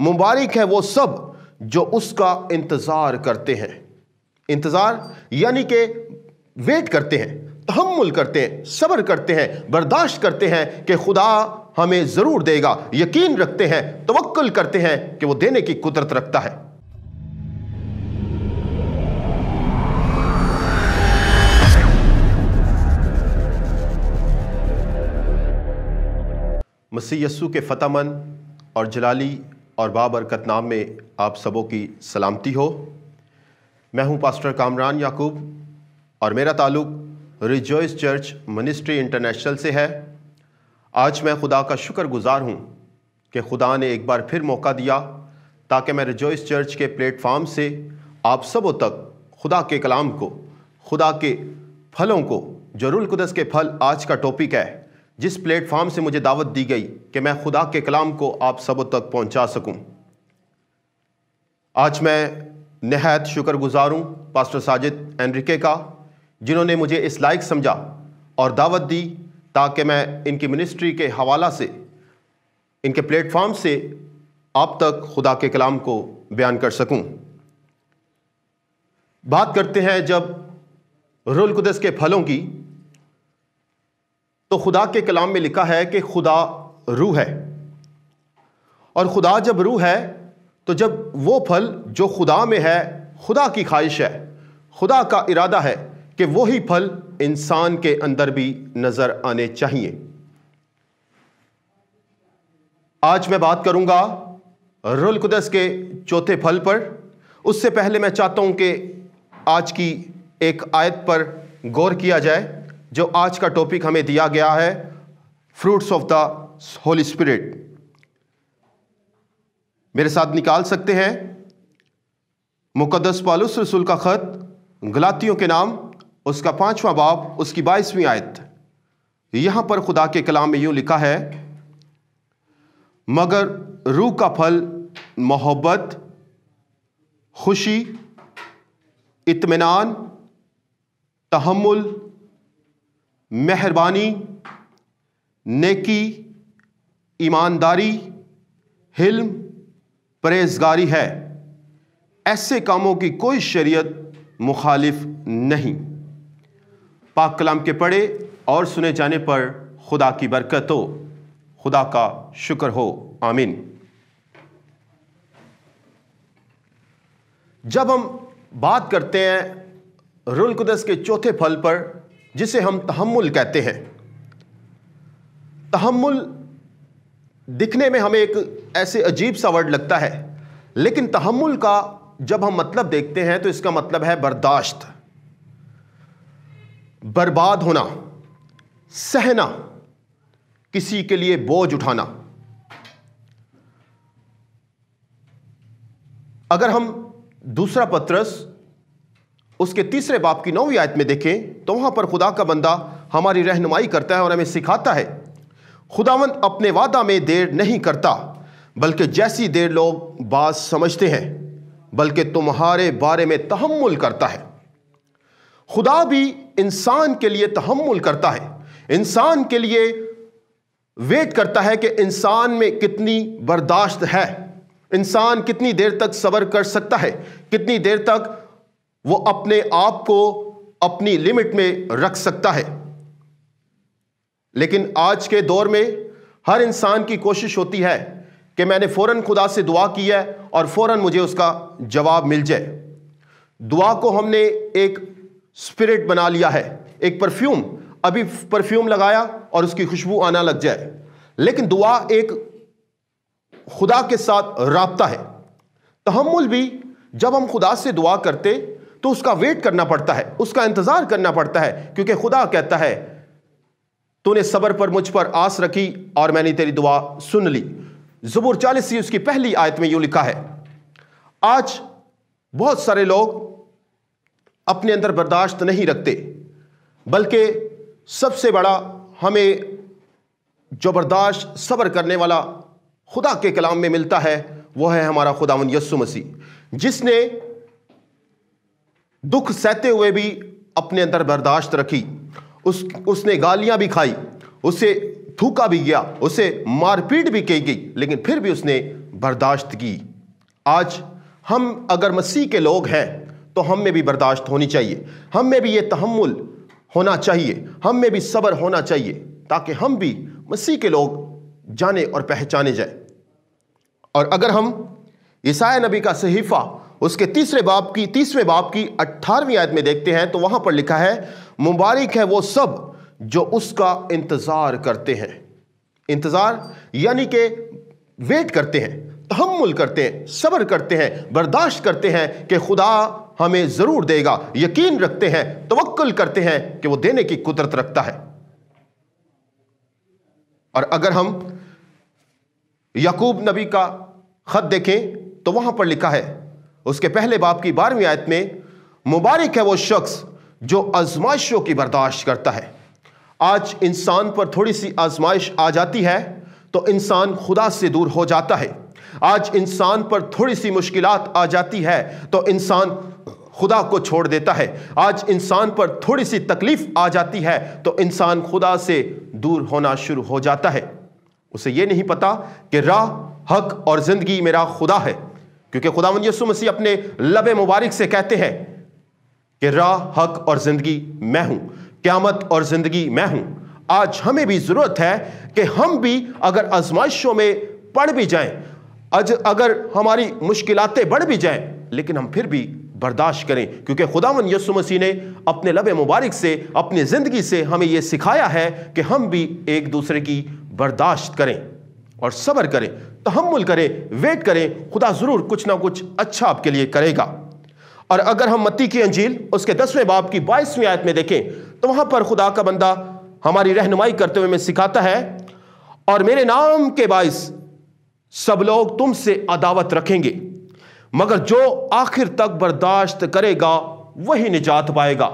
मुबारक है वो सब जो उसका इंतज़ार करते हैं इंतज़ार यानी कि वेट करते हैं तहमुल करते हैं सब्र करते हैं बर्दाश्त करते हैं कि खुदा हमें ज़रूर देगा यकीन रखते हैं तवक्ल करते हैं कि वो देने की कुदरत रखता है मसीह यस्सू के फतामंद और जलाली और बाबरकत नाम में आप सबों की सलामती हो मैं हूं पास्टर कामरान याकूब और मेरा ताल्लुक रिजॉइस चर्च मिनिस्ट्री इंटरनेशनल से है आज मैं खुदा का शुक्र गुज़ार हूँ कि खुदा ने एक बार फिर मौका दिया ताकि मैं रिजॉइस चर्च के प्लेटफार्म से आप सबों तक खुदा के कलाम को खुदा के फलों को जरूल कुदस के फल आज का टॉपिक है जिस प्लेटफार्म से मुझे दावत दी गई कि मैं खुदा के कलाम को आप सब तक पहुंचा सकूं। आज मैं नहायत शुक्रगुजार हूं पास्टर साजिद एनरिके का जिन्होंने मुझे इस लायक समझा और दावत दी ताकि मैं इनकी मिनिस्ट्री के हवाला से इनके प्लेटफार्म से आप तक खुदा के कलाम को बयान कर सकूं। बात करते हैं जब रुल कुदस के फलों की तो खुदा के कलाम में लिखा है कि खुदा रूह है और खुदा जब रूह है तो जब वो फल जो खुदा में है खुदा की ख्वाहिश है खुदा का इरादा है कि वही फल इंसान के अंदर भी नज़र आने चाहिए आज मैं बात करूंगा रुल कुदस के चौथे फल पर उससे पहले मैं चाहता हूं कि आज की एक आयत पर गौर किया जाए जो आज का टॉपिक हमें दिया गया है fruits of the Holy Spirit मेरे साथ निकाल सकते हैं मुकदस पालुस रसूल का ख़त गलातियों के नाम उसका पांचवा बाप उसकी बाईसवीं आयत यहां पर खुदा के कलाम में यूं लिखा है मगर रूह का फल मोहब्बत खुशी इतमान तहमुल मेहरबानी नेकी ईमानदारी हिल्म परहेजगारी है ऐसे कामों की कोई शरीयत मुखालिफ नहीं पाक कलाम के पढ़े और सुने जाने पर खुदा की बरकत हो खुदा का शुक्र हो आमीन जब हम बात करते हैं रुल कुदस के चौथे फल पर जिसे हम तहमुल कहते हैं तहमुल दिखने में हमें एक ऐसे अजीब सा वर्ड लगता है लेकिन तहमुल का जब हम मतलब देखते हैं तो इसका मतलब है बर्दाश्त बर्बाद होना सहना किसी के लिए बोझ उठाना अगर हम दूसरा पत्रस उसके तीसरे बाप की नौवीं आयत में देखें तो वहाँ पर खुदा का बंदा हमारी रहनुमाई करता है और हमें सिखाता है खुदावंद अपने वादा में देर नहीं करता बल्कि जैसी देर लोग बात समझते हैं बल्कि तुम्हारे बारे में तहमुल करता है खुदा भी इंसान के लिए तहमुल करता है इंसान के लिए वेट करता है कि इंसान में कितनी बर्दाश्त है इंसान कितनी देर तक सबर कर सकता है कितनी देर तक वो अपने आप को अपनी लिमिट में रख सकता है लेकिन आज के दौर में हर इंसान की कोशिश होती है कि मैंने फ़ौरन खुदा से दुआ की है और फ़ौरन मुझे उसका जवाब मिल जाए दुआ को हमने एक स्पिरिट बना लिया है एक परफ्यूम अभी परफ्यूम लगाया और उसकी खुशबू आना लग जाए लेकिन दुआ एक खुदा के साथ रबता है तहमुल भी जब हम खुदा से दुआ करते तो उसका वेट करना पड़ता है उसका इंतजार करना पड़ता है क्योंकि खुदा कहता है तूने सबर पर मुझ पर आस रखी और मैंने तेरी दुआ सुन ली जबूर चालीस की उसकी पहली आयत में यूं लिखा है आज बहुत सारे लोग अपने अंदर बर्दाश्त नहीं रखते बल्कि सबसे बड़ा हमें जो बर्दाश्त सब्र करने वाला खुदा के कलाम में मिलता है वह है हमारा खुदा यस्सु मसीह जिसने दुख सहते हुए भी अपने अंदर बर्दाश्त रखी उस उसने गालियां भी खाई उसे थूका भी गया उसे मारपीट भी की गई लेकिन फिर भी उसने बर्दाश्त की आज हम अगर मसीह के लोग हैं तो हम में भी बर्दाश्त होनी चाहिए हम में भी ये तहमुल होना चाहिए हम में भी सब्र होना चाहिए ताकि हम भी मसीह के लोग जाने और पहचाने जाए और अगर हम ईसा नबी का सहीफ़ा उसके तीसरे बाप की तीसरे बाप की अट्ठारहवीं आयत में देखते हैं तो वहां पर लिखा है मुबारक है वो सब जो उसका इंतज़ार करते हैं इंतज़ार यानी कि वेट करते हैं तहमुल करते हैं सब्र करते हैं बर्दाश्त करते हैं कि खुदा हमें ज़रूर देगा यकीन रखते हैं तवक्ल करते हैं कि वो देने की कुदरत रखता है और अगर हम यकूब नबी का ख़त देखें तो वहां पर लिखा है उसके पहले बाप की बारहवीं आयत में मुबारक है वो शख्स जो आजमाइशों की बर्दाश्त करता है आज इंसान पर थोड़ी सी आजमाइश आ जाती है तो इंसान खुदा से दूर हो जाता है आज इंसान पर थोड़ी सी मुश्किल आ जाती है तो इंसान खुदा को छोड़ देता है आज इंसान पर थोड़ी सी तकलीफ आ जाती है तो इंसान खुदा से दूर होना शुरू हो जाता है उसे यह नहीं पता कि राह हक और ज़िंदगी मेरा खुदा है क्योंकि खुदावन यसु मसीह अपने लब मुबारक से कहते हैं कि राह हक और ज़िंदगी मैं हूं क्यामत और ज़िंदगी मैं हूं आज हमें भी ज़रूरत है कि हम भी अगर आजमाइशों में पढ़ भी जाएं आज अगर हमारी मुश्किलें बढ़ भी जाएं लेकिन हम फिर भी बर्दाश्त करें क्योंकि खुदावन यसु मसीह ने अपने लब मुबारक से अपनी ज़िंदगी से हमें यह सिखाया है कि हम भी एक दूसरे की बर्दाश्त करें और सब्र करें तहमुल करें वेट करें खुदा ज़रूर कुछ ना कुछ अच्छा आपके लिए करेगा और अगर हम मत्ती की अंजील उसके दसवें बाप की बाईसवीं आयत में देखें तो वहां पर खुदा का बंदा हमारी रहनुमाई करते हुए सिखाता है और मेरे नाम के बायस सब लोग तुमसे अदावत रखेंगे मगर जो आखिर तक बर्दाश्त करेगा वही निजात पाएगा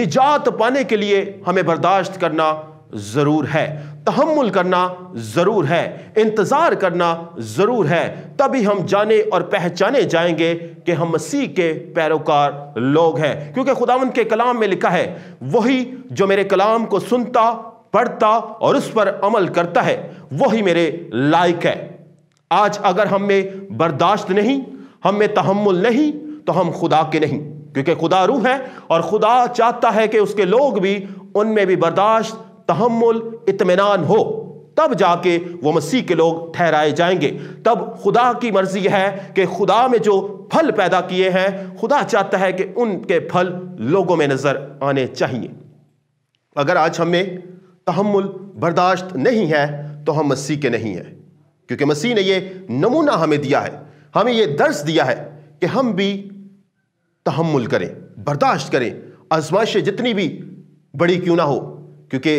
निजात पाने के लिए हमें बर्दाश्त करना ज़रूर है तहमुल करना ज़रूर है इंतज़ार करना ज़रूर है तभी हम जाने और पहचाने जाएंगे कि हम मसीह के पैरोकार लोग हैं क्योंकि खुदावंत के कलाम में लिखा है वही जो मेरे कलाम को सुनता पढ़ता और उस पर अमल करता है वही मेरे लायक है आज अगर हम में बर्दाश्त नहीं हम में तहमुल नहीं तो हम खुदा के नहीं क्योंकि खुदा रूह है और खुदा चाहता है कि उसके लोग भी उनमें भी बर्दाश्त तहमुल इतमान हो तब जाके वो मसीह के लोग ठहराए जाएंगे तब खुदा की मर्जी है कि खुदा में जो फल पैदा किए हैं खुदा चाहता है कि उनके फल लोगों में नज़र आने चाहिए अगर आज हमें तहमुल बर्दाश्त नहीं है तो हम मसीह के नहीं हैं क्योंकि मसीह ने ये नमूना हमें दिया है हमें ये दर्श दिया है कि हम भी तहमुल करें बर्दाश्त करें आजमाइशें जितनी भी बड़ी क्यों ना हो क्योंकि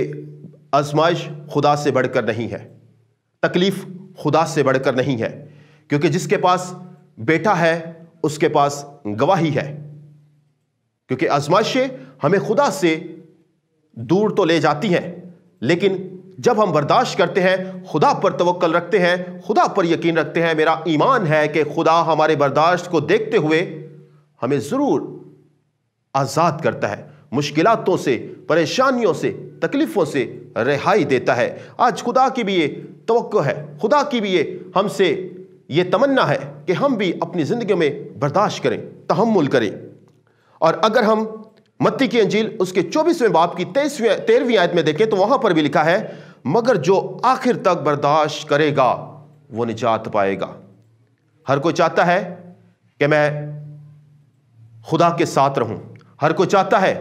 आजमाइश खुदा से बढ़कर नहीं है तकलीफ़ खुदा से बढ़कर नहीं है क्योंकि जिसके पास बेटा है उसके पास गवाही है क्योंकि आजमाइशें हमें खुदा से दूर तो ले जाती हैं लेकिन जब हम बर्दाश्त करते हैं खुदा पर तवक्कल रखते हैं खुदा पर यकीन रखते हैं मेरा ईमान है कि खुदा हमारे बर्दाश्त को देखते हुए हमें ज़रूर आज़ाद करता है मुश्किलों से परेशानियों से तकलीफ़ों से रिहाई देता है आज खुदा की भी ये तो है खुदा की भी ये हमसे ये तमन्ना है कि हम भी अपनी ज़िंदगी में बर्दाश्त करें तहमुल करें और अगर हम मत्ती की अंजील उसके चौबीसवें बाप की तेईसवें तेरहवीं आयत में देखें तो वहाँ पर भी लिखा है मगर जो आखिर तक बर्दाश्त करेगा वो निजात पाएगा हर कोई चाहता है कि मैं खुदा के साथ रहूं हर कोई चाहता है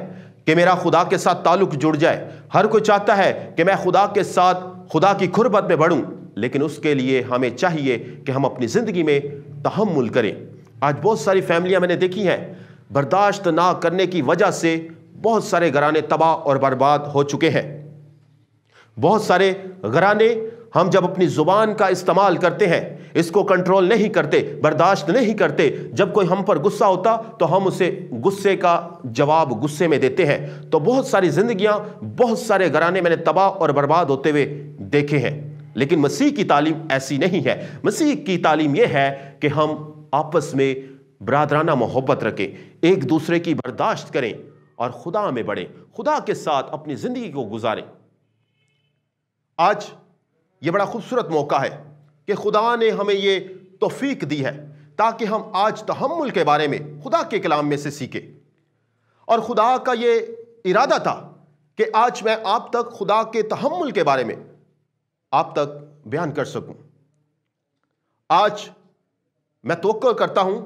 कि मेरा खुदा के साथ ताल्लुक जुड़ जाए हर कोई चाहता है कि मैं खुदा के साथ खुदा की खुरबत में बढ़ूँ लेकिन उसके लिए हमें चाहिए कि हम अपनी ज़िंदगी में तहमुल करें आज बहुत सारी फैमिलियाँ मैंने देखी हैं बर्दाश्त ना करने की वजह से बहुत सारे घराने तबाह और बर्बाद हो चुके हैं बहुत सारे घराने हम जब अपनी ज़ुबान का इस्तेमाल करते हैं इसको कंट्रोल नहीं करते बर्दाश्त नहीं करते जब कोई हम पर गुस्सा होता तो हम उसे गुस्से का जवाब गुस्से में देते हैं तो बहुत सारी जिंदगियां बहुत सारे घराने मैंने तबाह और बर्बाद होते हुए देखे हैं लेकिन मसीह की तालीम ऐसी नहीं है मसीह की तालीम यह है कि हम आपस में बरदराना मोहब्बत रखें एक दूसरे की बर्दाश्त करें और खुदा में बढ़ें खुदा के साथ अपनी ज़िंदगी को गुजारें आज ये बड़ा खूबसूरत मौका है कि खुदा ने हमें ये तोफ़ीक दी है ताकि हम आज तहमुल के बारे में खुदा के कलाम में से सीखें और खुदा का ये इरादा था कि आज मैं आप तक खुदा के तहमुल के बारे में आप तक बयान कर सकूं। आज मैं तो करता हूं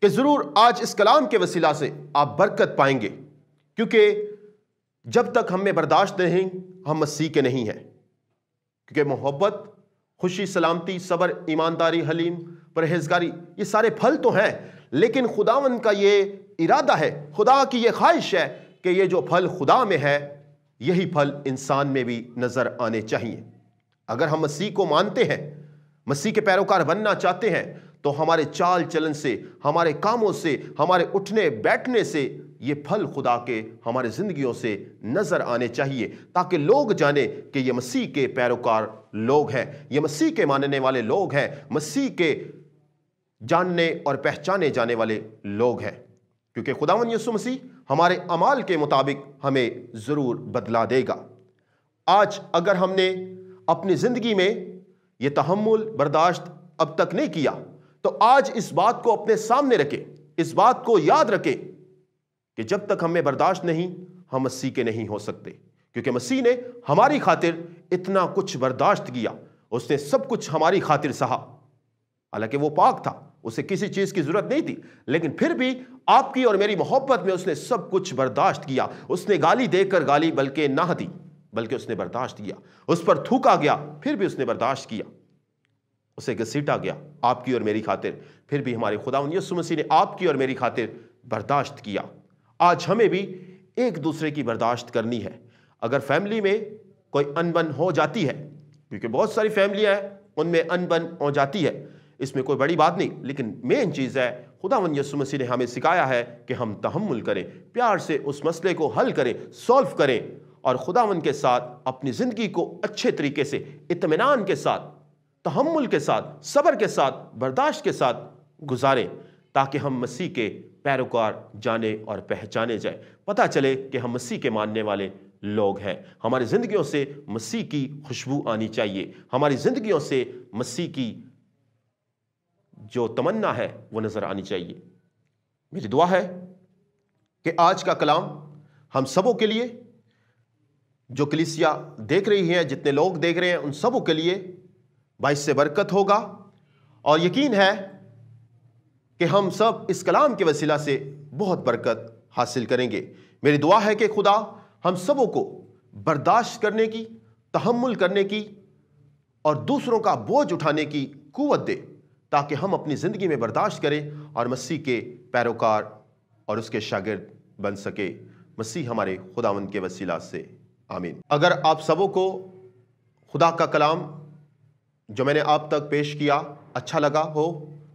कि ज़रूर आज इस कलाम के वसीला से आप बरकत पाएंगे क्योंकि जब तक हमें बर्दाश्त नहीं हम मसीह के नहीं हैं क्योंकि मोहब्बत खुशी सलामती सबर ईमानदारी हलीम परहेजगारी ये सारे फल तो हैं लेकिन खुदावन का ये इरादा है खुदा की ये ख्वाहिश है कि ये जो फल खुदा में है यही फल इंसान में भी नज़र आने चाहिए अगर हम मसीह को मानते हैं मसीह के पैरोकार बनना चाहते हैं तो हमारे चाल चलन से हमारे कामों से हमारे उठने बैठने से ये फल खुदा के हमारे ज़िंदगियों से नज़र आने चाहिए ताकि लोग जाने कि ये मसीह के पैरोकार लोग हैं ये मसीह के मानने वाले लोग हैं मसीह के जानने और पहचाने जाने वाले लोग हैं क्योंकि खुदावन यसु मसीह हमारे अमाल के मुताबिक हमें ज़रूर बदला देगा आज अगर हमने अपनी ज़िंदगी में ये तहमुल बर्दाश्त अब तक नहीं किया तो आज इस बात को अपने सामने रखें इस बात को याद रखें कि जब तक हमें बर्दाश्त नहीं हम मसीह के नहीं हो सकते क्योंकि मसीह ने हमारी खातिर इतना कुछ बर्दाश्त किया उसने सब कुछ हमारी खातिर सहा हालांकि वो पाक था उसे किसी चीज़ की ज़रूरत नहीं थी लेकिन फिर भी आपकी और मेरी मोहब्बत में उसने सब कुछ बर्दाश्त किया उसने गाली देकर गाली बल्कि ना दी बल्कि उसने बर्दाश्त किया उस पर थूका गया फिर भी उसने बर्दाश्त किया उसे घसीटा गया आपकी और मेरी खातिर फिर भी हमारे खुदा यसु मसीह ने आपकी और मेरी खातिर बर्दाश्त किया आज हमें भी एक दूसरे की बर्दाश्त करनी है अगर फैमिली में कोई अनबन हो जाती है क्योंकि बहुत सारी फैमिलियाँ हैं उनमें अनबन हो जाती है इसमें कोई बड़ी बात नहीं लेकिन मेन चीज़ है खुदा यसु मसीह ने हमें सिखाया है कि हम तहमुल करें प्यार से उस मसले को हल करें सॉल्व करें और खुदावन के साथ अपनी ज़िंदगी को अच्छे तरीके से इतमान के साथ तहमुल के साथ सबर के साथ बर्दाश्त के साथ गुजारें ताकि हम मसीह के पैरोकार जाने और पहचाने जाए पता चले कि हम मसीह के मानने वाले लोग हैं हमारी ज़िंदगियों से मसीह की खुशबू आनी चाहिए हमारी ज़िंदगियों से मसीह की जो तमन्ना है वो नज़र आनी चाहिए मेरी दुआ है कि आज का कलाम हम सबों के लिए जो कलिसिया देख रही हैं जितने लोग देख रहे हैं उन सबों के लिए बाइस से बरकत होगा और यकीन है कि हम सब इस कलाम के वसीला से बहुत बरकत हासिल करेंगे मेरी दुआ है कि खुदा हम सबों को बर्दाश्त करने की तहमुल करने की और दूसरों का बोझ उठाने की कुवत दे ताकि हम अपनी ज़िंदगी में बर्दाश्त करें और मसीह के पैरोकार और उसके शागिर्द बन सके मसीह हमारे खुदावंद के वसीला से आमीन अगर आप सबों को खुदा का कलाम जो मैंने आप तक पेश किया अच्छा लगा हो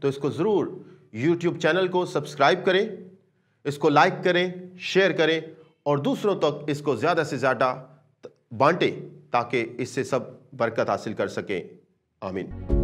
तो इसको ज़रूर यूट्यूब चैनल को सब्सक्राइब करें इसको लाइक करें शेयर करें और दूसरों तक इसको ज़्यादा से ज़्यादा बांटें ताकि इससे सब बरकत हासिल कर सकें आमीन